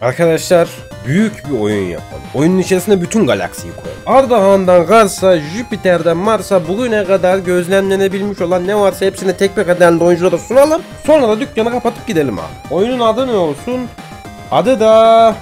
Arkadaşlar büyük bir oyun yapalım. Oyunun içerisinde bütün galaksiyi koyalım. Ardahan'dan Gars'a, Jüpiter'den Mars'a bugüne kadar gözlemlenebilmiş olan ne varsa hepsini tek bir kaderli oyunculara sunalım. Sonra da dükkanı kapatıp gidelim abi. Oyunun adı ne olsun? Adı da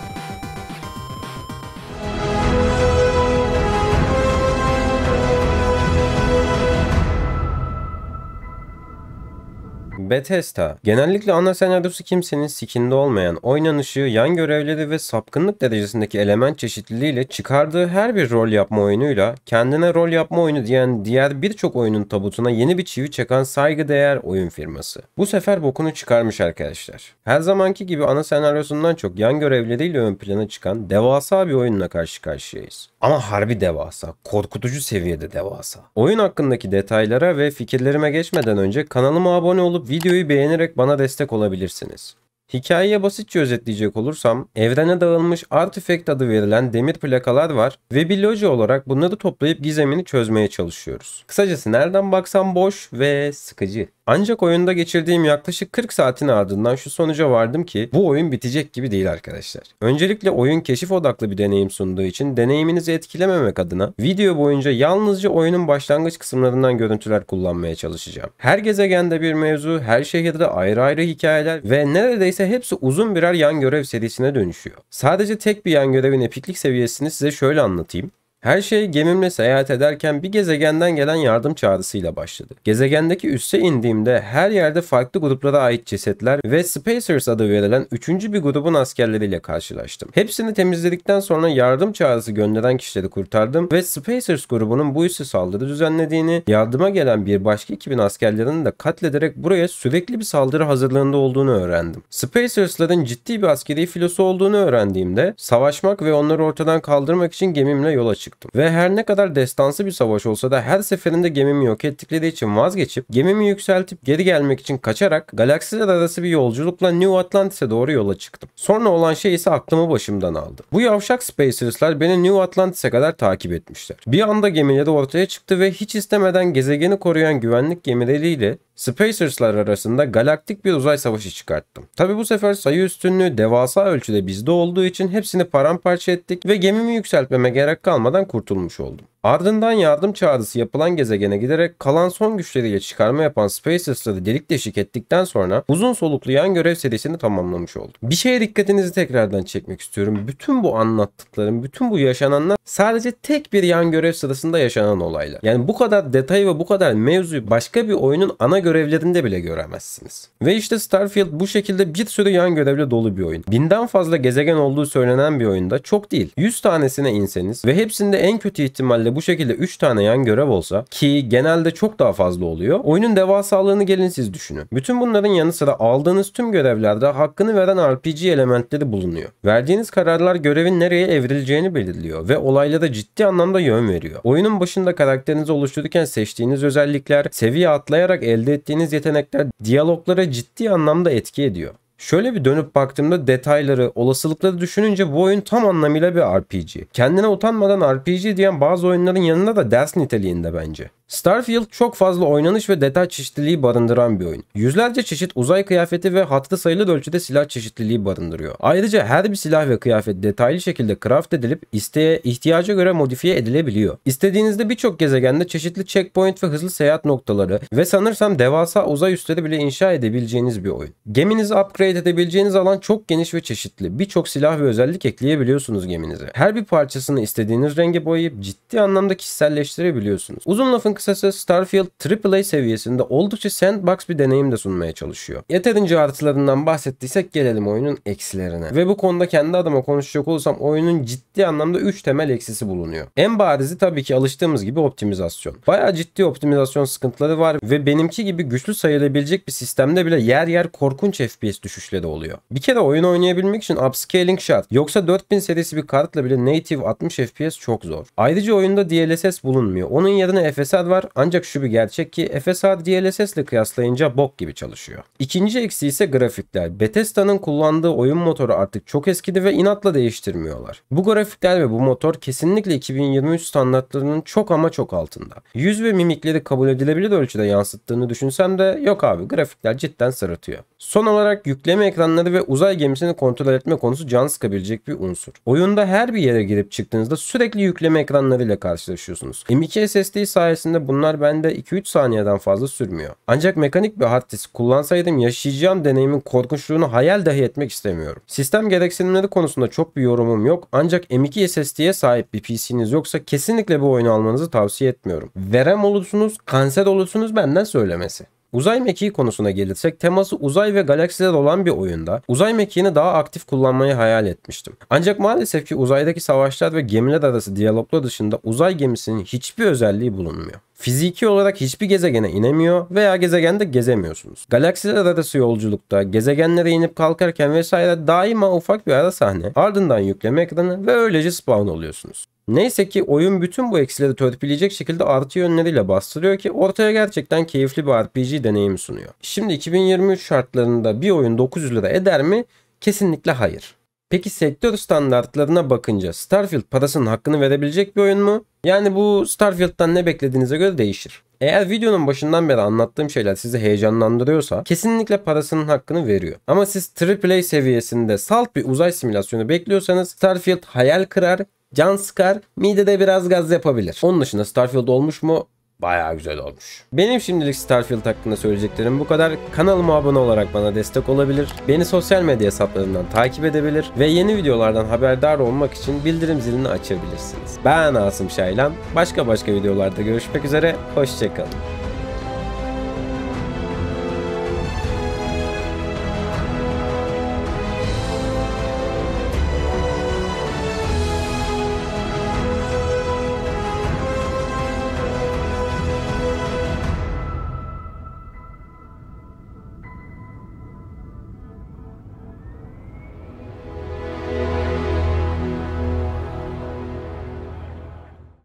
Bethesda. Genellikle ana senaryosu kimsenin sikinde olmayan, oynanışı, yan görevleri ve sapkınlık derecesindeki element çeşitliliğiyle çıkardığı her bir rol yapma oyunuyla kendine rol yapma oyunu diyen diğer birçok oyunun tabutuna yeni bir çivi çeken saygıdeğer oyun firması. Bu sefer bokunu çıkarmış arkadaşlar. Her zamanki gibi ana senaryosundan çok yan görevleriyle ön plana çıkan devasa bir oyunla karşı karşıyayız. Ama harbi devasa, korkutucu seviyede devasa. Oyun hakkındaki detaylara ve fikirlerime geçmeden önce kanalıma abone olup Videoyu beğenerek bana destek olabilirsiniz. Hikayeye basitçe özetleyecek olursam evrene dağılmış artifact adı verilen demir plakalar var ve bir loji olarak bunları toplayıp gizemini çözmeye çalışıyoruz. Kısacası nereden baksam boş ve sıkıcı. Ancak oyunda geçirdiğim yaklaşık 40 saatin ardından şu sonuca vardım ki bu oyun bitecek gibi değil arkadaşlar. Öncelikle oyun keşif odaklı bir deneyim sunduğu için deneyiminizi etkilememek adına video boyunca yalnızca oyunun başlangıç kısımlarından görüntüler kullanmaya çalışacağım. Her gezegende bir mevzu, her şehirde ayrı ayrı hikayeler ve neredeyse hepsi uzun birer yan görev serisine dönüşüyor. Sadece tek bir yan görevin epiklik seviyesini size şöyle anlatayım. Her şey gemimle seyahat ederken bir gezegenden gelen yardım çağrısıyla başladı. Gezegendeki üsse indiğimde her yerde farklı gruplara ait cesetler ve Spacers adı verilen üçüncü bir grubun askerleriyle karşılaştım. Hepsini temizledikten sonra yardım çağrısı gönderen kişileri kurtardım ve Spacers grubunun bu üsse saldırı düzenlediğini, yardıma gelen bir başka ekibin askerlerini de katlederek buraya sürekli bir saldırı hazırlığında olduğunu öğrendim. Spacers'ların ciddi bir askeri filosu olduğunu öğrendiğimde savaşmak ve onları ortadan kaldırmak için gemimle yola çıktım olacaktım. Ve her ne kadar destansı bir savaş olsa da her seferinde gemimi yok ettikleri için vazgeçip gemimi yükseltip geri gelmek için kaçarak galaksiler arası bir yolculukla New Atlantis'e doğru yola çıktım. Sonra olan şey ise aklımı başımdan aldı. Bu yavşak Spacers'lar beni New Atlantis'e kadar takip etmişler. Bir anda gemileri ortaya çıktı ve hiç istemeden gezegeni koruyan güvenlik gemileriyle Spacers'lar arasında galaktik bir uzay savaşı çıkarttım. Tabi bu sefer sayı üstünlüğü devasa ölçüde bizde olduğu için hepsini paramparça ettik ve gemimi yükseltmeme gerek kalmadan kurtulmuş oldum. Ardından yardım çağrısı yapılan gezegene giderek kalan son güçleriyle çıkarma yapan Spacers'ları delik deşik ettikten sonra uzun soluklu yan görev serisini tamamlamış oldu. Bir şeye dikkatinizi tekrardan çekmek istiyorum. Bütün bu anlattıklarım, bütün bu yaşananlar sadece tek bir yan görev sırasında yaşanan olaylar. Yani bu kadar detay ve bu kadar mevzuyu başka bir oyunun ana görevlerinde bile göremezsiniz. Ve işte Starfield bu şekilde bir sürü yan görevle dolu bir oyun. Binden fazla gezegen olduğu söylenen bir oyunda çok değil. 100 tanesine inseniz ve hepsinde en kötü ihtimalle bu şekilde 3 tane yan görev olsa ki genelde çok daha fazla oluyor. Oyunun devasalığını gelin siz düşünün. Bütün bunların yanı sıra aldığınız tüm görevlerde hakkını veren RPG elementleri bulunuyor. Verdiğiniz kararlar görevin nereye evrileceğini belirliyor ve olaylara ciddi anlamda yön veriyor. Oyunun başında karakterinizi oluştururken seçtiğiniz özellikler, seviye atlayarak elde ettiğiniz yetenekler diyaloglara ciddi anlamda etki ediyor. Şöyle bir dönüp baktığımda detayları, olasılıkları düşününce bu oyun tam anlamıyla bir RPG. Kendine utanmadan RPG diyen bazı oyunların yanında da ders niteliğinde bence. Starfield çok fazla oynanış ve detay çeşitliliği barındıran bir oyun. Yüzlerce çeşit uzay kıyafeti ve hatta sayılı ölçüde silah çeşitliliği barındırıyor. Ayrıca her bir silah ve kıyafet detaylı şekilde craft edilip isteğe, ihtiyaca göre modifiye edilebiliyor. İstediğinizde birçok gezegende çeşitli checkpoint ve hızlı seyahat noktaları ve sanırsam devasa uzay üstleri bile inşa edebileceğiniz bir oyun. Geminizi upgrade edebileceğiniz alan çok geniş ve çeşitli. Birçok silah ve özellik ekleyebiliyorsunuz geminize. Her bir parçasını istediğiniz renge boyayıp ciddi anlamda kişiselleştirebiliyorsunuz. Uzun lafın kısası Starfield AAA seviyesinde oldukça sandbox bir deneyim de sunmaya çalışıyor. Yeterince artılarından bahsettiysek gelelim oyunun eksilerine. Ve bu konuda kendi adıma konuşacak olursam oyunun ciddi anlamda 3 temel eksisi bulunuyor. En barizi tabii ki alıştığımız gibi optimizasyon. Bayağı ciddi optimizasyon sıkıntıları var ve benimki gibi güçlü sayılabilecek bir sistemde bile yer yer korkunç FPS düşüşleri oluyor. Bir kere oyun oynayabilmek için upscaling şart. Yoksa 4000 serisi bir kartla bile native 60 FPS çok zor. Ayrıca oyunda DLSS bulunmuyor. Onun yerine FSR saat var ancak şu bir gerçek ki Efe saat DLSS ile kıyaslayınca bok gibi çalışıyor. İkinci eksiği ise grafikler. Bethesda'nın kullandığı oyun motoru artık çok eskidi ve inatla değiştirmiyorlar. Bu grafikler ve bu motor kesinlikle 2023 standartlarının çok ama çok altında. Yüz ve mimikleri kabul edilebilir ölçüde yansıttığını düşünsem de yok abi grafikler cidden sırıtıyor. Son olarak yükleme ekranları ve uzay gemisini kontrol etme konusu can sıkabilecek bir unsur. Oyunda her bir yere girip çıktığınızda sürekli yükleme ekranlarıyla karşılaşıyorsunuz. M2 SSD sayesinde sayesinde bunlar bende 2-3 saniyeden fazla sürmüyor. Ancak mekanik bir hard disk kullansaydım yaşayacağım deneyimin korkunçluğunu hayal dahi etmek istemiyorum. Sistem gereksinimleri konusunda çok bir yorumum yok ancak M2 SSD'ye sahip bir PC'niz yoksa kesinlikle bu oyunu almanızı tavsiye etmiyorum. Verem olursunuz, kanser olursunuz benden söylemesi. Uzay mekiği konusuna gelirsek teması uzay ve galaksiler olan bir oyunda uzay mekiğini daha aktif kullanmayı hayal etmiştim. Ancak maalesef ki uzaydaki savaşlar ve gemiler arası diyaloglar dışında uzay gemisinin hiçbir özelliği bulunmuyor. Fiziki olarak hiçbir gezegene inemiyor veya gezegende gezemiyorsunuz. Galaksiler arası yolculukta, gezegenlere inip kalkarken vesaire daima ufak bir ara sahne, ardından yükleme ekranı ve öylece spawn oluyorsunuz. Neyse ki oyun bütün bu eksileri törpüleyecek şekilde artı yönleriyle bastırıyor ki ortaya gerçekten keyifli bir RPG deneyimi sunuyor. Şimdi 2023 şartlarında bir oyun 900 lira eder mi? Kesinlikle hayır. Peki sektör standartlarına bakınca Starfield parasının hakkını verebilecek bir oyun mu? Yani bu Starfield'dan ne beklediğinize göre değişir. Eğer videonun başından beri anlattığım şeyler sizi heyecanlandırıyorsa kesinlikle parasının hakkını veriyor. Ama siz AAA seviyesinde salt bir uzay simülasyonu bekliyorsanız Starfield hayal kırar can sıkar, midede biraz gaz yapabilir. Onun dışında Starfield olmuş mu? Baya güzel olmuş. Benim şimdilik Starfield hakkında söyleyeceklerim bu kadar. Kanalıma abone olarak bana destek olabilir. Beni sosyal medya hesaplarından takip edebilir. Ve yeni videolardan haberdar olmak için bildirim zilini açabilirsiniz. Ben Asım Şaylan. Başka başka videolarda görüşmek üzere. Hoşçakalın.